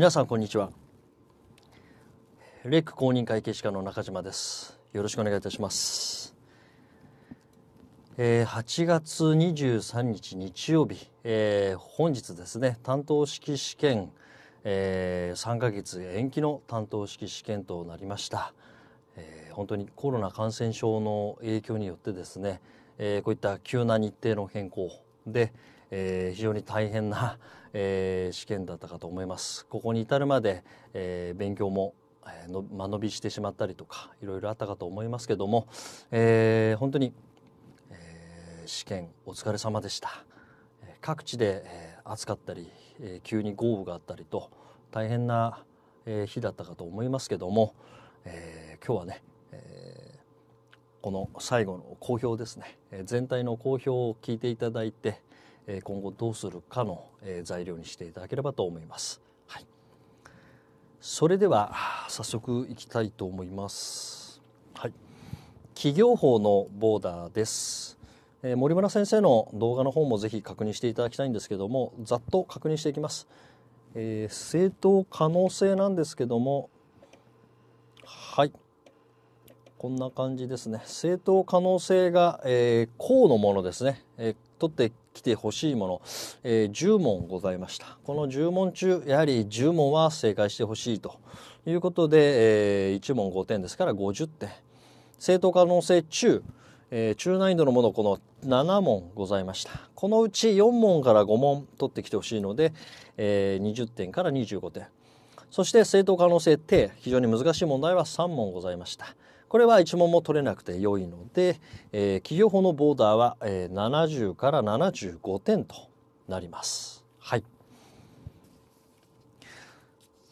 皆さんこんにちはレック公認会計士課の中島ですよろしくお願いいたします、えー、8月23日日曜日、えー、本日ですね担当式試験、えー、3ヶ月延期の担当式試験となりました、えー、本当にコロナ感染症の影響によってですね、えー、こういった急な日程の変更で、えー、非常に大変な、えー、試験だったかと思います。ここに至るまで、えー、勉強もの間延びしてしまったりとかいろいろあったかと思いますけども、えー、本当に、えー、試験お疲れ様でした。各地で、えー、暑かったり、えー、急に豪雨があったりと大変な、えー、日だったかと思いますけども、えー、今日はね、えー、この最後の好評ですね、え全体の好評を聞いていただいて、え今後どうするかの、え材料にしていただければと思います。はい、それでは早速いきたいと思います。はい、企業法のボーダーです。え森村先生の動画の方もぜひ確認していただきたいんですけどもざっと確認していきます、えー、正当可能性なんですけどもはいこんな感じですね正当可能性が、えー、項のものですね、えー、取って来てほしいもの、えー、10問ございました。この10問中、やはり10問は正解してほしいということで、えー、1問5点ですから50点。正答可能性中、えー、中難易度のものこの7問ございましたこのうち4問から5問取ってきてほしいので、えー、20点から25点そして正答可能性低非常に難しい問題は3問ございましたこれは1問も取れなくて良いので、えー、企業法のボーダーは、えー、70から75点となります。はい。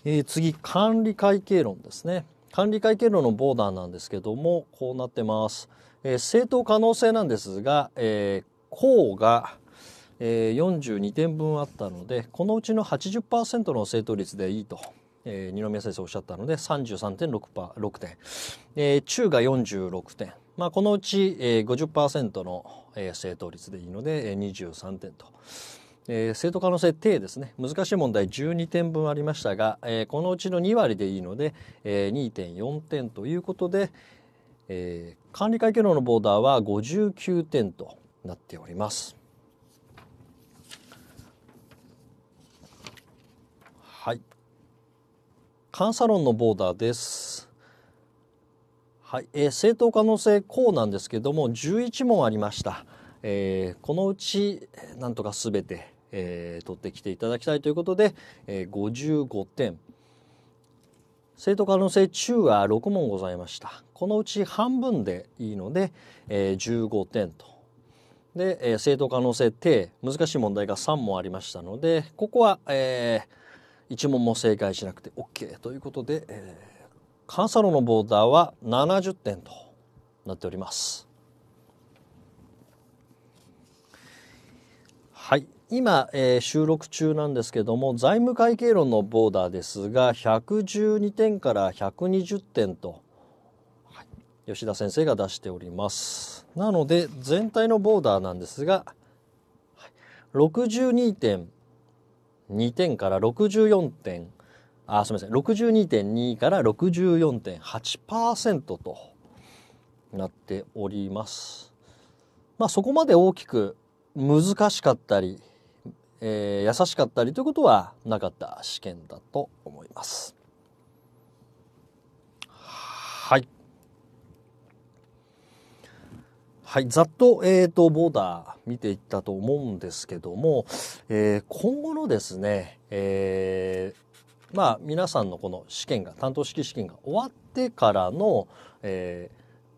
えー、次管理会計論ですね。管理会計論のボーダーなんですけどもこうなってます。えー、正当可能性なんですが、えー、項が、えー、42点分あったのでこのうちの80%の正当率でいいとえー、二宮先生おっしゃったので33.6%、点、えー、中が46点、まあ、このうち、えー、50%の、えー、正答率でいいので、えー、23点と。えー、正答可能性定ですね難しい問題12点分ありましたが、えー、このうちの2割でいいので、えー、2.4点ということで、えー、管理会計論のボーダーは59点となっております。カンサロンのボーダーです。はい、えー、正当可能性項なんですけども11問ありました。えー、このうちなんとか全て、えー、取ってきていただきたいということで、えー、55点。正当可能性中は6問ございました。このうち半分でいいので、えー、15点と。で、えー、正当可能性低難しい問題が3問ありましたのでここは、えー、1問も正解しなくて OK ということで、えー、論サロのボーダーは70点となっております。はい今、えー、収録中なんですけども財務会計論のボーダーですが112点から120点と、はい、吉田先生が出しておりますなので全体のボーダーなんですが、はい、62点62点から64点、あ、すみません、62.2から64.8%となっております。まあそこまで大きく難しかったり、えー、優しかったりということはなかった試験だと思います。はい、ざっと、えっ、ー、と、ボーダー見ていったと思うんですけども、えー、今後のですね、えー、まあ、皆さんのこの試験が、担当式試験が終わってからの、え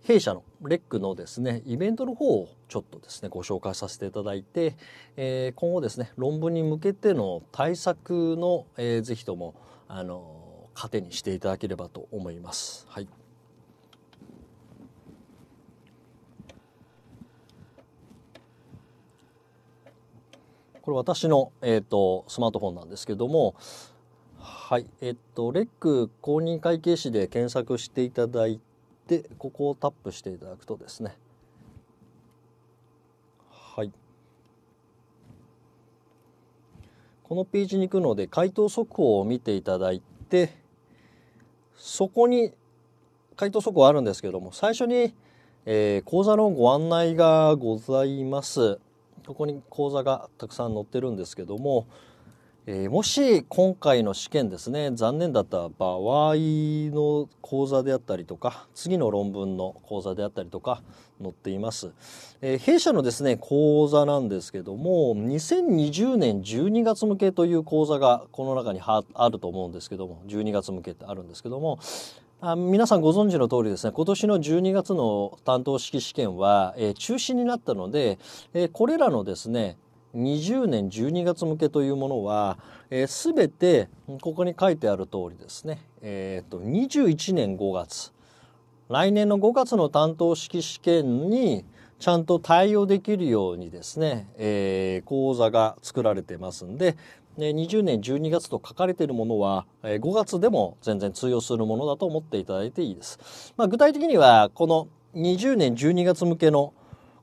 弊社のレックのですね、イベントの方をちょっとですね、ご紹介させていただいて、え今後ですね、論文に向けての対策の、えー、ぜひとも、あの、糧にしていただければと思います。はい。これ私の、えーと、スマートフォンなんですけども、はい、えっ、ー、と、レック公認会計士で検索していただいて、ここをタップしていただくとですね、はい。このページに行くので、回答速報を見ていただいて、そこに、回答速報あるんですけども、最初に、えー、講座のご案内がございます。ここに講座がたくさん載ってるんですけども、えー、もし今回の試験ですね残念だった場合の講座であったりとか次の論文の講座であったりとか載っています、えー、弊社のですね講座なんですけども2020年12月向けという講座がこの中にあると思うんですけども12月向けってあるんですけどもあ皆さんご存知の通りですね、今年の12月の担当式試験は、えー、中止になったので、えー、これらのですね、20年12月向けというものは、えー、全てここに書いてある通りですね、えーと、と21年5月来年の5月の担当式試験に、ちゃんと対応できるようにですね、えー、講座が作られてますんで、20年12月と書かれているものは5月でも全然通用するものだと思っていただいていいです。まあ、具体的にはこの20年12月向けの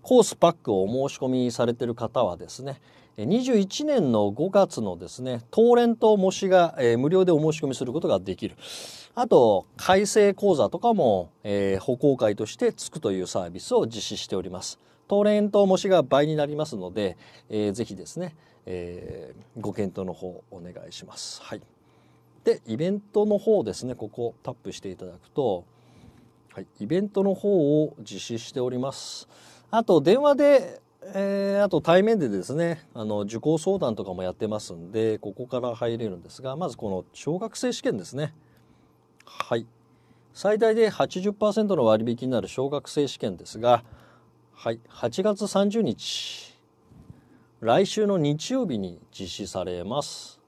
コースパックをお申し込みされている方はですね、21年の5月のですね、東連と模試が、えー、無料でお申し込みすることができる。あと、改正講座とかも、えー、歩行会としてつくというサービスを実施しております。東連と模試が倍になりますので、えー、ぜひですね、えー、ご検討の方お願いします。はい。で、イベントの方ですね、ここタップしていただくと、はい、イベントの方を実施しております。あと、電話でえー、あと対面でですねあの受講相談とかもやってますんでここから入れるんですがまずこの小学生試験ですねはい最大で80%の割引になる小学生試験ですがはい8月30日来週の日曜日に実施されます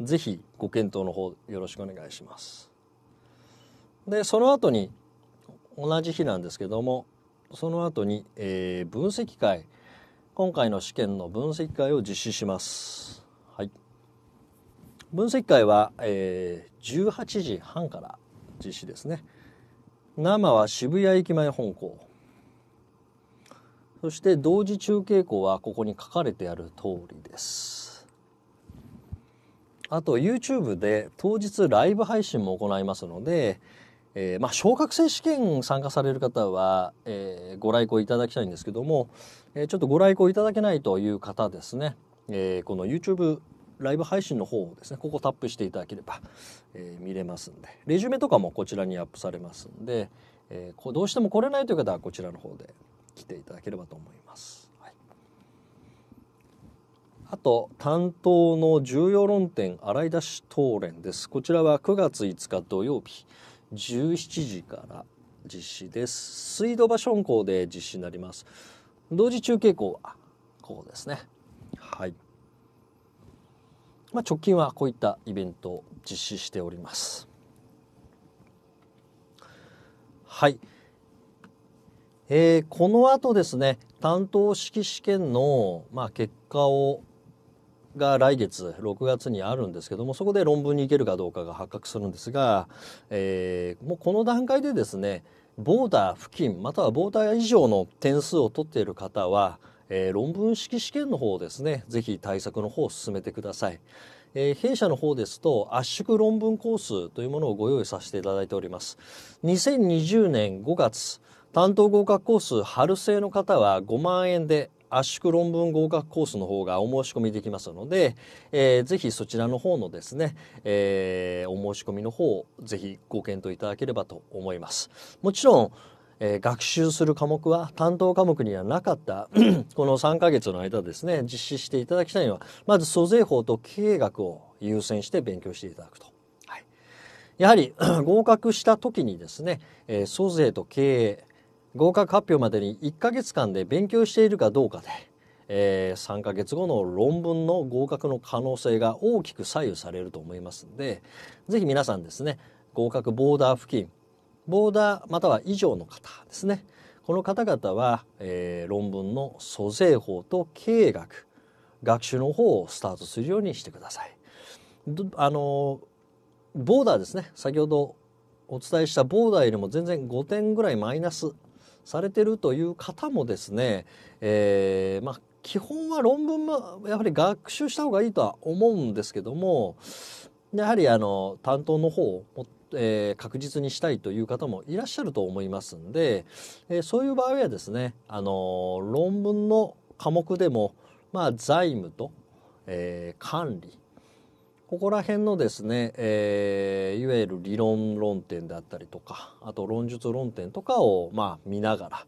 是非ご検討の方よろしくお願いしますでその後に同じ日なんですけどもその後に、えー、分析会今回の試験の分析会を実施します。はい、分析会は、えー、18時半から実施ですね。生は渋谷駅前本校。そして同時中継校はここに書かれてある通りです。あと YouTube で当日ライブ配信も行いますので、えー、まあ、小学生試験参加される方は、えー、ご来校いただきたいんですけども、えー、ちょっとご来校いただけないという方ですね、えこの YouTube ライブ配信の方をですねここタップしていただければ、え見れますんでレジュメとかもこちらにアップされますんで、えー、どうしても来れないという方はこちらの方で来ていただければと思います。はい、あと担当の重要論点洗い出し討論ですこちらは9月5日土曜日17時から実施です。水道橋本校で実施になります。同時中継校はこうですね。はい。まあ、直近はこういったイベントを実施しております。はい。えー、この後ですね、担当式試験の、まあ、結果をが来月6月にあるんですけどもそこで論文にいけるかどうかが発覚するんですが、えー、もうこの段階でですねボーダー付近またはボーダー以上の点数を取っている方は、えー、論文式試験の方ですねぜひ対策の方を進めてください。えー、弊社の方ですと圧縮論文コースというものをご用意させていただいております2020年5月担当合格コース春生の方は5万円で圧縮論文合格コースの方がお申し込みできますので、えー、ぜひそちらの方のですね、えー、お申し込みの方をぜひご検討いただければと思います。もちろん、えー、学習する科目は担当科目にはなかった この3ヶ月の間ですね実施していただきたいのはまず租税法と経営学を優先して勉強していただくと。やはり合格した時にですね、えー、租税と経営合格発表までに1ヶ月間で勉強しているかどうかで、えー、3ヶ月後の論文の合格の可能性が大きく左右されると思いますので是非皆さんですね合格ボーダー付近ボーダーまたは以上の方ですねこの方々は、えー、論文の租税法と経営学学習の方をスタートするようにしてください。あのボーダーですね先ほどお伝えしたボーダーよりも全然5点ぐらいマイナスされてるという方もですね、えー、まあ、基本は論文もやはり学習した方がいいとは思うんですけどもやはりあの担当の方をえー、確実にしたいという方もいらっしゃると思いますんで、えー、そういう場合はですね、あの論文の科目でも、まあ、財務と、え管理ここら辺のですね、えー、いわゆる理論論点であったりとかあと論述論点とかをまあ見ながら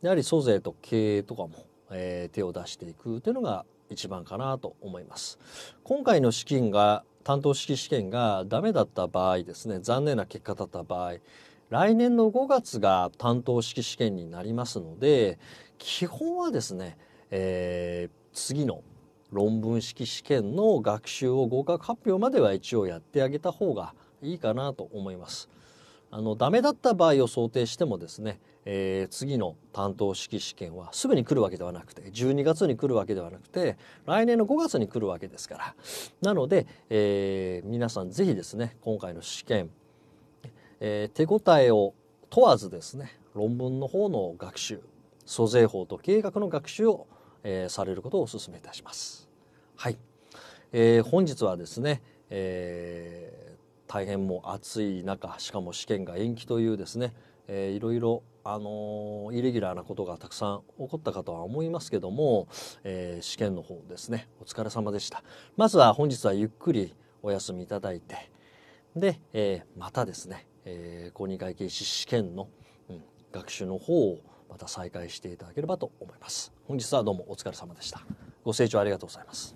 やはり租税と経営とかも、えー、手を出していくというのが一番かなと思います。今回の資金が担当式試験がダメだった場合ですね残念な結果だった場合来年の5月が担当式試験になりますので基本はですね、えー、次の論文式試験の学習を合格発表までは一応やってあげた方がいいかなと思います。あのダメだった場合を想定してもですね、えー、次の担当式試験はすぐに来るわけではなくて12月に来るわけではなくて来年の5月に来るわけですからなので、えー、皆さん是非ですね今回の試験、えー、手応えを問わずですね論文の方の学習租税法と計画の学習をえー、されることをお勧めいたします。はい、えー、本日はですね、えー、大変も暑い中しかも試験が延期というですね、えー、いろいろあのイレギュラーなことがたくさん起こったかとは思いますけども、え試験の方ですねお疲れ様でしたまずは本日はゆっくりお休みいただいてで、えまたですね、え公認会計士試験の、うん、学習の方をまた再開していただければと思います本日はどうもお疲れ様でしたご清聴ありがとうございます